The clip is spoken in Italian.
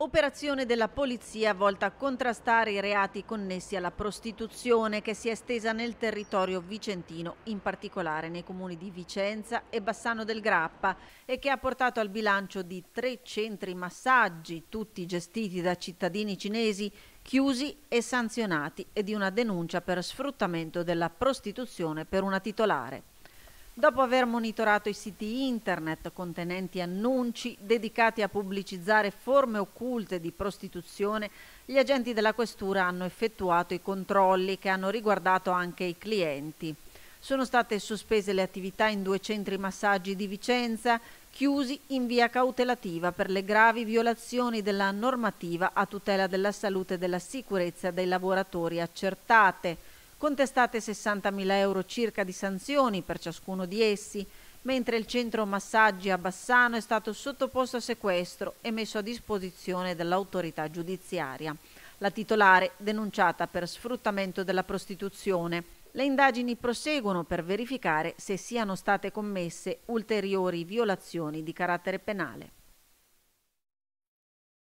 Operazione della polizia volta a contrastare i reati connessi alla prostituzione che si è estesa nel territorio vicentino, in particolare nei comuni di Vicenza e Bassano del Grappa e che ha portato al bilancio di tre centri massaggi, tutti gestiti da cittadini cinesi, chiusi e sanzionati e di una denuncia per sfruttamento della prostituzione per una titolare. Dopo aver monitorato i siti internet contenenti annunci dedicati a pubblicizzare forme occulte di prostituzione, gli agenti della questura hanno effettuato i controlli che hanno riguardato anche i clienti. Sono state sospese le attività in due centri massaggi di Vicenza, chiusi in via cautelativa per le gravi violazioni della normativa a tutela della salute e della sicurezza dei lavoratori accertate contestate 60.000 euro circa di sanzioni per ciascuno di essi, mentre il centro massaggi a Bassano è stato sottoposto a sequestro e messo a disposizione dell'autorità giudiziaria. La titolare denunciata per sfruttamento della prostituzione. Le indagini proseguono per verificare se siano state commesse ulteriori violazioni di carattere penale.